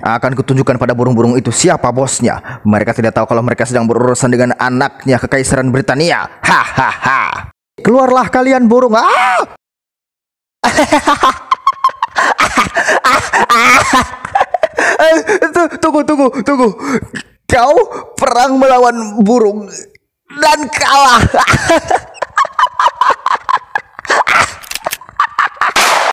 akan kutunjukkan pada burung-burung itu siapa bosnya. Mereka tidak tahu kalau mereka sedang berurusan dengan anaknya kekaisaran Britania. Hahaha. Keluarlah kalian burung. Ah! ah! tunggu, tunggu, tunggu. Kau perang melawan burung dan kalah.